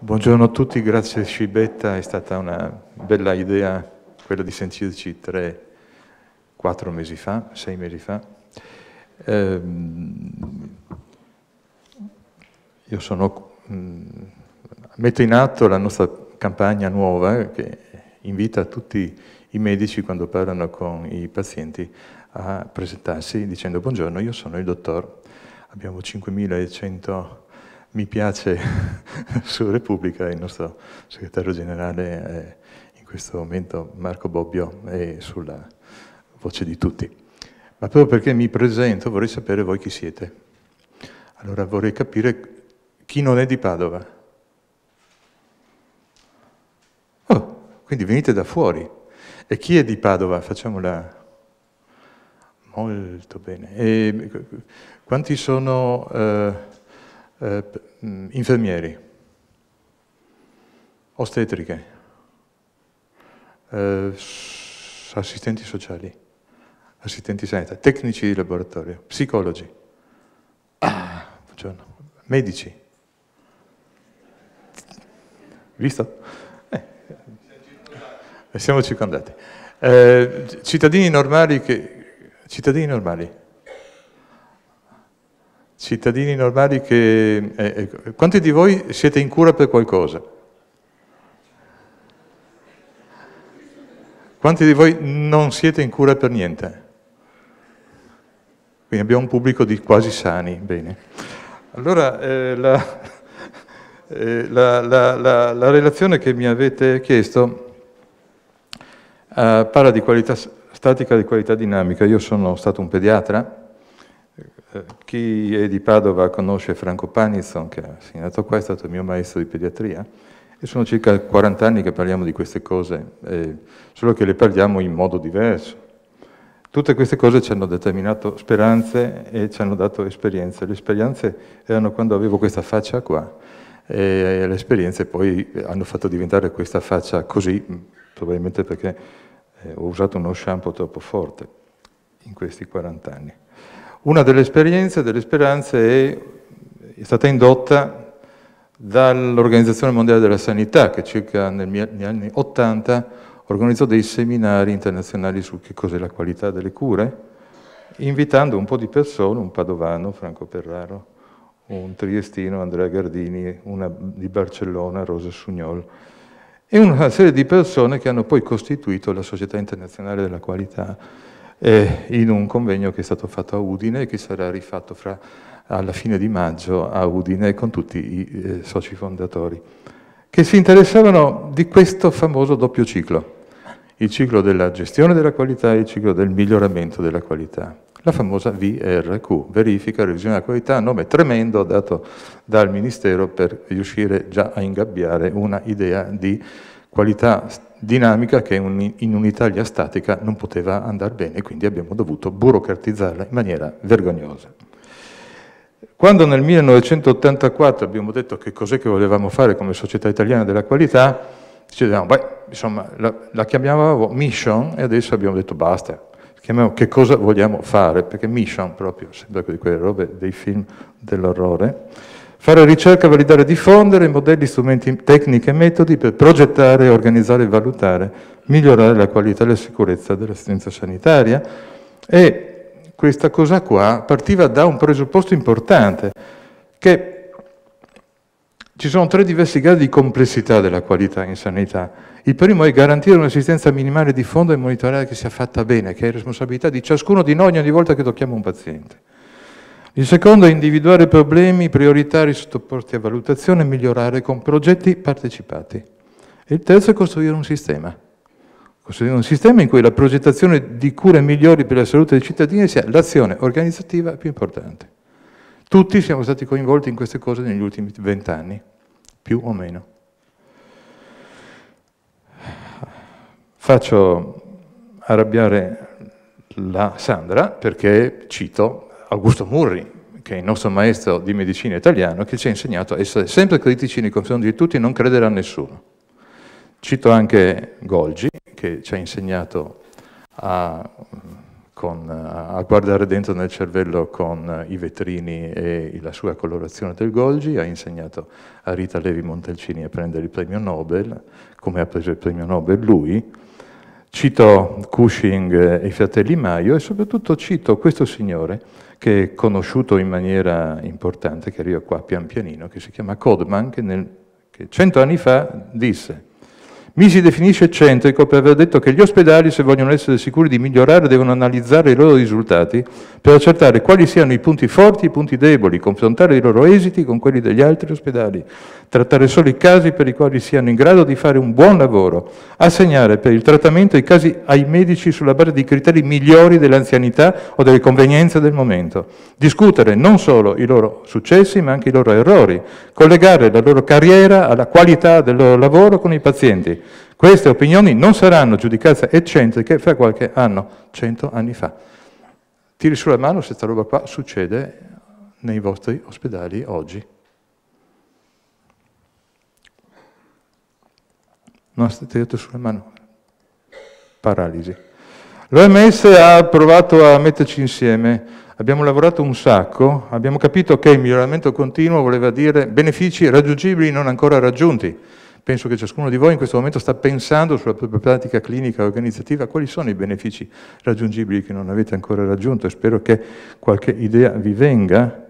Buongiorno a tutti, grazie Scibetta, è stata una bella idea quella di sentirci tre, quattro mesi fa, sei mesi fa. Ehm, io sono, mm, metto in atto la nostra campagna nuova che invita tutti i medici quando parlano con i pazienti a presentarsi dicendo buongiorno, io sono il dottor, abbiamo 5100 mi piace su Repubblica il nostro segretario generale è in questo momento Marco Bobbio è sulla voce di tutti. Ma proprio perché mi presento vorrei sapere voi chi siete. Allora vorrei capire chi non è di Padova. Oh, quindi venite da fuori. E chi è di Padova? Facciamola molto bene. E quanti sono... Eh, eh, mm, infermieri, ostetriche, eh, assistenti sociali, assistenti sanitari, tecnici di laboratorio, psicologi, ah, medici. Visto? Eh, siamo circondati. Eh, cittadini normali che... Cittadini normali cittadini normali che... Eh, eh, quanti di voi siete in cura per qualcosa? Quanti di voi non siete in cura per niente? Quindi abbiamo un pubblico di quasi sani, bene. Allora, eh, la, eh, la, la, la, relazione che mi avete chiesto eh, parla di qualità statica e di qualità dinamica. Io sono stato un pediatra, chi è di Padova conosce Franco Panison, che ha insegnato qua, è stato il mio maestro di pediatria, e sono circa 40 anni che parliamo di queste cose, eh, solo che le parliamo in modo diverso. Tutte queste cose ci hanno determinato speranze e ci hanno dato esperienze. Le esperienze erano quando avevo questa faccia qua, e le esperienze poi hanno fatto diventare questa faccia così, probabilmente perché eh, ho usato uno shampoo troppo forte in questi 40 anni. Una delle esperienze, delle speranze è, è stata indotta dall'Organizzazione Mondiale della Sanità, che circa negli anni 80 organizzò dei seminari internazionali su che cos'è la qualità delle cure, invitando un po' di persone, un padovano, Franco Ferraro, un triestino, Andrea Gardini, una di Barcellona, Rosa Sugnol, e una serie di persone che hanno poi costituito la Società Internazionale della Qualità eh, in un convegno che è stato fatto a Udine e che sarà rifatto fra, alla fine di maggio a Udine con tutti i eh, soci fondatori, che si interessavano di questo famoso doppio ciclo, il ciclo della gestione della qualità e il ciclo del miglioramento della qualità la famosa VRQ, verifica, revisione della qualità, nome tremendo dato dal Ministero per riuscire già a ingabbiare una idea di qualità dinamica che in un'Italia statica non poteva andare bene, quindi abbiamo dovuto burocratizzarla in maniera vergognosa. Quando nel 1984 abbiamo detto che cos'è che volevamo fare come società italiana della qualità, dicevamo, beh, insomma, la, la chiamavamo mission e adesso abbiamo detto basta, chiamiamo che cosa vogliamo fare, perché mission proprio sembra di quelle robe dei film dell'orrore fare ricerca, validare e diffondere modelli, strumenti, tecniche e metodi per progettare, organizzare e valutare, migliorare la qualità e la sicurezza dell'assistenza sanitaria. E questa cosa qua partiva da un presupposto importante, che ci sono tre diversi gradi di complessità della qualità in sanità. Il primo è garantire un'assistenza minimale di fondo e monitorare che sia fatta bene, che è responsabilità di ciascuno di noi ogni volta che tocchiamo un paziente. Il secondo è individuare problemi prioritari sottoposti a valutazione e migliorare con progetti partecipati. E il terzo è costruire un sistema. Costruire un sistema in cui la progettazione di cure migliori per la salute dei cittadini sia l'azione organizzativa più importante. Tutti siamo stati coinvolti in queste cose negli ultimi vent'anni, più o meno. Faccio arrabbiare la Sandra perché cito Augusto Murri, che è il nostro maestro di medicina italiano, che ci ha insegnato a essere sempre critici nei confronti di tutti e non credere a nessuno. Cito anche Golgi, che ci ha insegnato a, con, a guardare dentro nel cervello con i vetrini e la sua colorazione del Golgi, ha insegnato a Rita Levi Montalcini a prendere il premio Nobel, come ha preso il premio Nobel lui, cito Cushing e i fratelli Maio e soprattutto cito questo signore che è conosciuto in maniera importante, che arriva qua pian pianino, che si chiama Codman, che, nel, che cento anni fa disse mi si definisce eccentrico per aver detto che gli ospedali, se vogliono essere sicuri di migliorare, devono analizzare i loro risultati per accertare quali siano i punti forti e i punti deboli, confrontare i loro esiti con quelli degli altri ospedali, trattare solo i casi per i quali siano in grado di fare un buon lavoro, assegnare per il trattamento i casi ai medici sulla base di criteri migliori dell'anzianità o delle convenienze del momento, discutere non solo i loro successi ma anche i loro errori, collegare la loro carriera alla qualità del loro lavoro con i pazienti queste opinioni non saranno giudicate eccentriche fra qualche anno, cento anni fa. Tiri sulla mano se questa roba qua succede nei vostri ospedali oggi. Non state tirando sulla mano. Paralisi. L'OMS ha provato a metterci insieme abbiamo lavorato un sacco, abbiamo capito che il miglioramento continuo voleva dire benefici raggiungibili non ancora raggiunti. Penso che ciascuno di voi in questo momento sta pensando sulla propria pratica clinica organizzativa, quali sono i benefici raggiungibili che non avete ancora raggiunto e spero che qualche idea vi venga.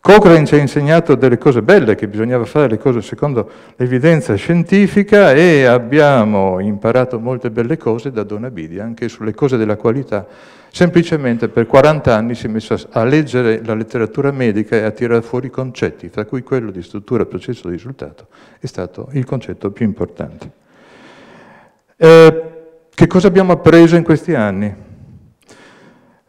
Cochrane ci ha insegnato delle cose belle, che bisognava fare le cose secondo l'evidenza scientifica e abbiamo imparato molte belle cose da Don Abidi, anche sulle cose della qualità Semplicemente per 40 anni si è messo a leggere la letteratura medica e a tirare fuori concetti, tra cui quello di struttura, processo, e risultato, è stato il concetto più importante. Eh, che cosa abbiamo appreso in questi anni?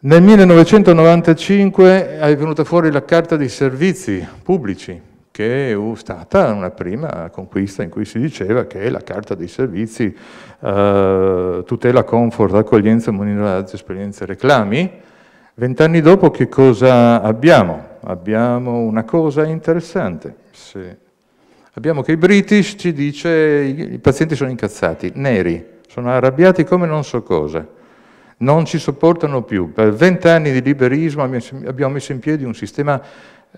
Nel 1995 è venuta fuori la Carta dei Servizi Pubblici, che è uh, stata una prima conquista in cui si diceva che la Carta dei Servizi eh, tutela comfort, accoglienza, monitoraggio, esperienze e reclami. Vent'anni dopo che cosa abbiamo? Abbiamo una cosa interessante. Sì. Abbiamo che i British ci dice i pazienti sono incazzati, neri, sono arrabbiati come non so cosa, non ci sopportano più. Per vent'anni di liberismo abbiamo messo in piedi un sistema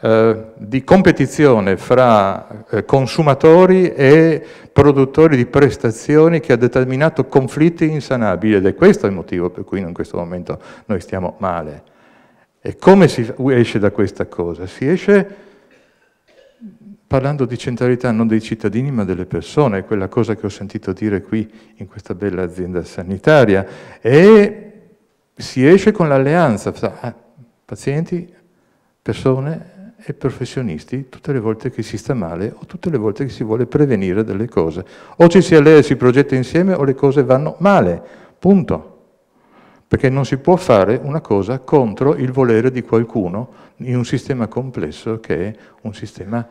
eh, di competizione fra eh, consumatori e produttori di prestazioni che ha determinato conflitti insanabili ed è questo il motivo per cui in questo momento noi stiamo male. E come si esce da questa cosa? Si esce parlando di centralità non dei cittadini ma delle persone, quella cosa che ho sentito dire qui in questa bella azienda sanitaria, e si esce con l'alleanza tra ah, pazienti, persone e professionisti tutte le volte che si sta male o tutte le volte che si vuole prevenire delle cose. O ci si allea e si progetta insieme o le cose vanno male, punto. Perché non si può fare una cosa contro il volere di qualcuno in un sistema complesso che è un sistema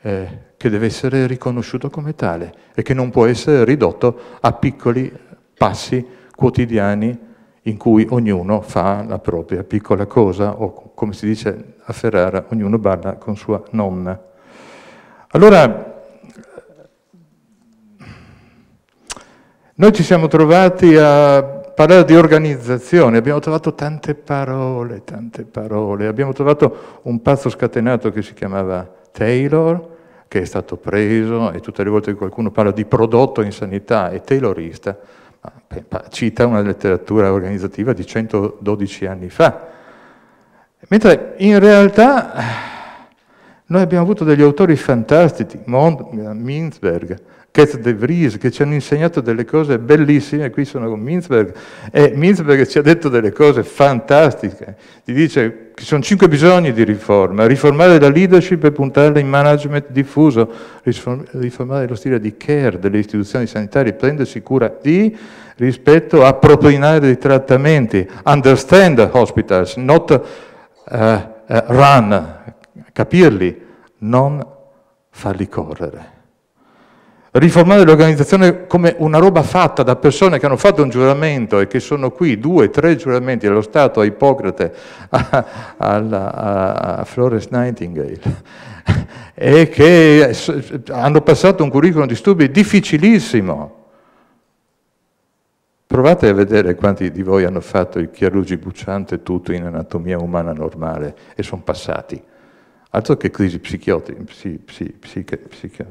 eh, che deve essere riconosciuto come tale e che non può essere ridotto a piccoli passi quotidiani in cui ognuno fa la propria piccola cosa o come si dice a Ferrara, ognuno balla con sua nonna. Allora, noi ci siamo trovati a parlare di organizzazione, abbiamo trovato tante parole, tante parole, abbiamo trovato un pazzo scatenato che si chiamava Taylor, che è stato preso e tutte le volte che qualcuno parla di prodotto in sanità è taylorista, Ah, cita una letteratura organizzativa di 112 anni fa. Mentre in realtà noi abbiamo avuto degli autori fantastici, Mondrian, Minzberg, Cat de Vries, che ci hanno insegnato delle cose bellissime, qui sono con Minzberg, e Minzberg ci ha detto delle cose fantastiche. Ti dice che ci sono cinque bisogni di riforma, riformare la leadership e puntare in management diffuso, riformare lo stile di care delle istituzioni sanitarie, prendersi cura di rispetto a propinare dei trattamenti, understand hospitals, not uh, uh, run, capirli, non farli correre. Riformare l'organizzazione come una roba fatta da persone che hanno fatto un giuramento e che sono qui, due, tre giuramenti, allo Stato, a Ippocrate, a, a, a Florence Nightingale, e che hanno passato un curriculum di studi difficilissimo. Provate a vedere quanti di voi hanno fatto il chirurgi Bucciante tutto in anatomia umana normale e sono passati. Altro che crisi psichiatrica. Psi, psi, psiche, psiche.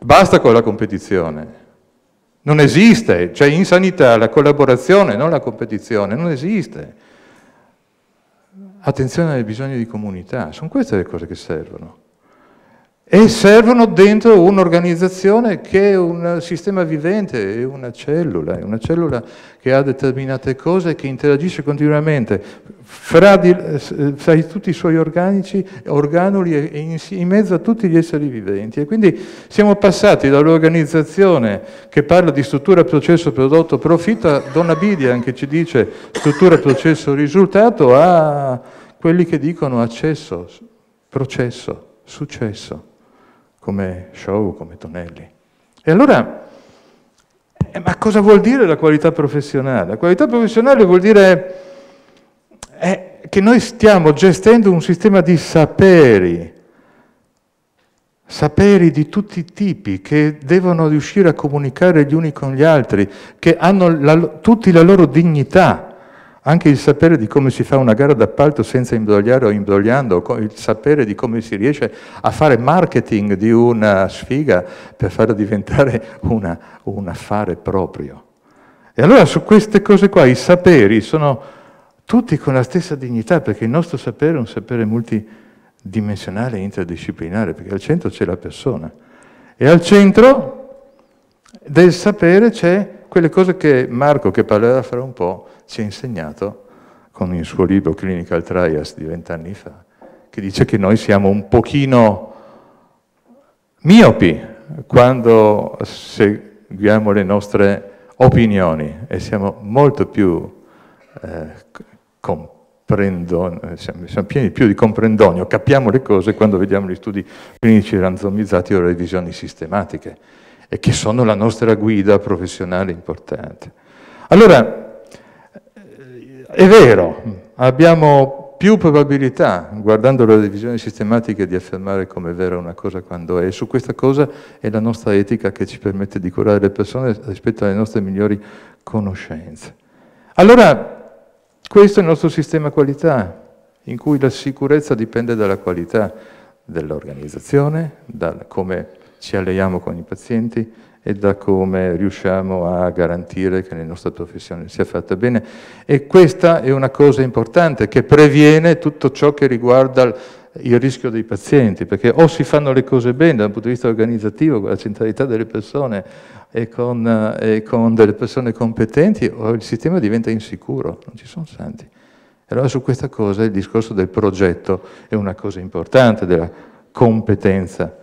Basta con la competizione. Non esiste, cioè in sanità la collaborazione, non la competizione, non esiste. Attenzione ai bisogni di comunità, sono queste le cose che servono e servono dentro un'organizzazione che è un sistema vivente, è una cellula, è una cellula che ha determinate cose, che interagisce continuamente, fra, di, fra tutti i suoi organici, organoli e in, in mezzo a tutti gli esseri viventi. E quindi siamo passati dall'organizzazione che parla di struttura, processo, prodotto, profitto, a Donna Bidian che ci dice struttura, processo, risultato, a quelli che dicono accesso, processo, successo come Show, come Tonelli. E allora, eh, ma cosa vuol dire la qualità professionale? La qualità professionale vuol dire eh, che noi stiamo gestendo un sistema di saperi, saperi di tutti i tipi che devono riuscire a comunicare gli uni con gli altri, che hanno la, tutti la loro dignità. Anche il sapere di come si fa una gara d'appalto senza imbrogliare o imbrogliando, il sapere di come si riesce a fare marketing di una sfiga per farla diventare una, un affare proprio. E allora su queste cose qua i saperi sono tutti con la stessa dignità, perché il nostro sapere è un sapere multidimensionale e interdisciplinare, perché al centro c'è la persona. E al centro del sapere c'è quelle cose che Marco, che parlerà fra un po', ci ha insegnato con il suo libro Clinical Trials di vent'anni fa, che dice che noi siamo un pochino miopi quando seguiamo le nostre opinioni e siamo molto più eh, comprendoni, siamo, pieni più di comprendonio, capiamo le cose quando vediamo gli studi clinici randomizzati o le revisioni sistematiche e che sono la nostra guida professionale importante. Allora, eh, è vero, abbiamo più probabilità, guardando le divisione sistematiche, di affermare come è vera una cosa quando è. E su questa cosa è la nostra etica che ci permette di curare le persone rispetto alle nostre migliori conoscenze. Allora, questo è il nostro sistema qualità, in cui la sicurezza dipende dalla qualità dell'organizzazione, da come ci alleiamo con i pazienti e da come riusciamo a garantire che la nostra professione sia fatta bene. E questa è una cosa importante che previene tutto ciò che riguarda il rischio dei pazienti, perché o si fanno le cose bene dal punto di vista organizzativo, con la centralità delle persone e con, eh, e con delle persone competenti, o il sistema diventa insicuro, non ci sono santi. Allora su questa cosa il discorso del progetto è una cosa importante, della competenza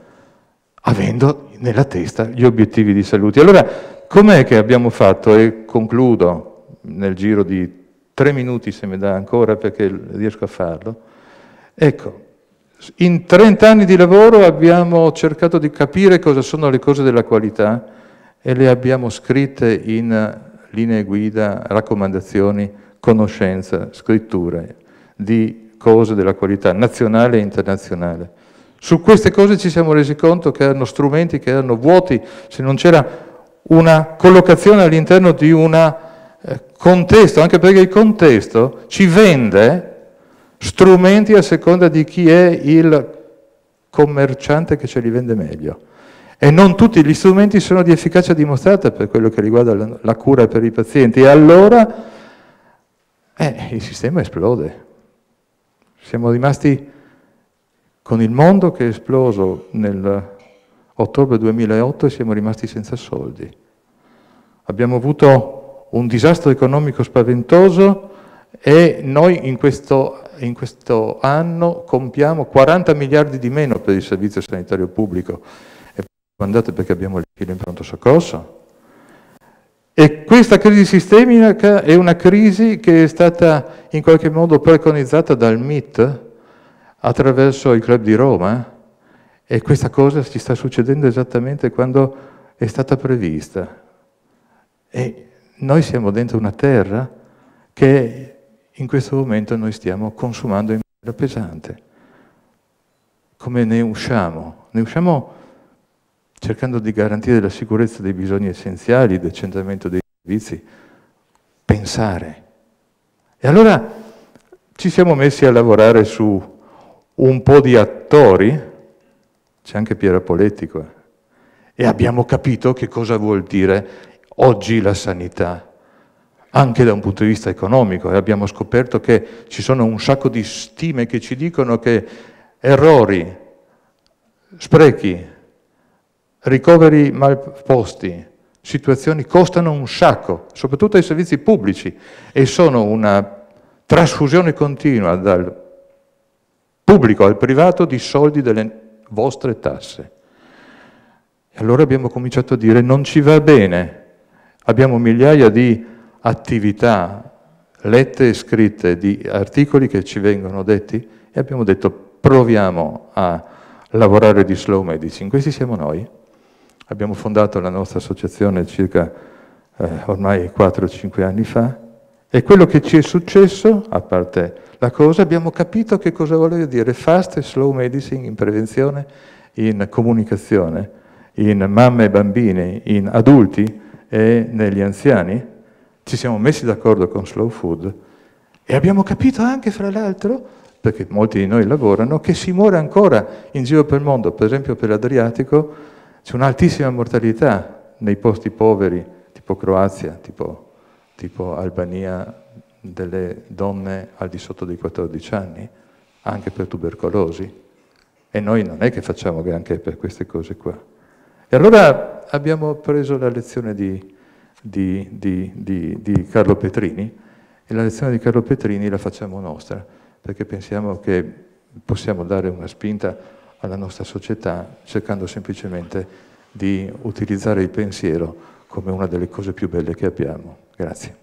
avendo nella testa gli obiettivi di salute. Allora, com'è che abbiamo fatto, e concludo nel giro di tre minuti se mi dà ancora perché riesco a farlo, ecco, in 30 anni di lavoro abbiamo cercato di capire cosa sono le cose della qualità e le abbiamo scritte in linee guida, raccomandazioni, conoscenza, scritture di cose della qualità nazionale e internazionale. Su queste cose ci siamo resi conto che erano strumenti che erano vuoti, se non c'era una collocazione all'interno di un eh, contesto, anche perché il contesto ci vende strumenti a seconda di chi è il commerciante che ce li vende meglio. E non tutti gli strumenti sono di efficacia dimostrata per quello che riguarda la, la cura per i pazienti. E allora eh, il sistema esplode. Siamo rimasti con il mondo che è esploso nell'ottobre 2008 e siamo rimasti senza soldi. Abbiamo avuto un disastro economico spaventoso e noi in questo, in questo anno compiamo 40 miliardi di meno per il servizio sanitario pubblico. E andate perché abbiamo le file in pronto soccorso. E questa crisi sistemica è una crisi che è stata in qualche modo preconizzata dal MIT, attraverso il club di Roma eh? e questa cosa ci sta succedendo esattamente quando è stata prevista. E noi siamo dentro una terra che in questo momento noi stiamo consumando in maniera pesante. Come ne usciamo? Ne usciamo cercando di garantire la sicurezza dei bisogni essenziali, il decentramento dei servizi, pensare. E allora ci siamo messi a lavorare su un po' di attori, c'è anche Piero Poletti e abbiamo capito che cosa vuol dire oggi la sanità, anche da un punto di vista economico, e abbiamo scoperto che ci sono un sacco di stime che ci dicono che errori, sprechi, ricoveri mal posti, situazioni costano un sacco, soprattutto ai servizi pubblici, e sono una trasfusione continua dal pubblico al privato di soldi delle vostre tasse. E allora abbiamo cominciato a dire non ci va bene, abbiamo migliaia di attività lette e scritte di articoli che ci vengono detti e abbiamo detto proviamo a lavorare di slow medicine. Questi siamo noi. Abbiamo fondato la nostra associazione circa eh, ormai 4-5 anni fa e quello che ci è successo, a parte la cosa, abbiamo capito che cosa voleva dire fast e slow medicine in prevenzione, in comunicazione, in mamme e bambine, in adulti e negli anziani. Ci siamo messi d'accordo con Slow Food e abbiamo capito anche, fra l'altro, perché molti di noi lavorano, che si muore ancora in giro per il mondo, per esempio per l'Adriatico, c'è un'altissima mortalità nei posti poveri, tipo Croazia, tipo, tipo Albania, delle donne al di sotto dei 14 anni, anche per tubercolosi. E noi non è che facciamo granché per queste cose qua. E allora abbiamo preso la lezione di, di, di, di Carlo Petrini e la lezione di Carlo Petrini la facciamo nostra, perché pensiamo che possiamo dare una spinta alla nostra società cercando semplicemente di utilizzare il pensiero come una delle cose più belle che abbiamo. Grazie.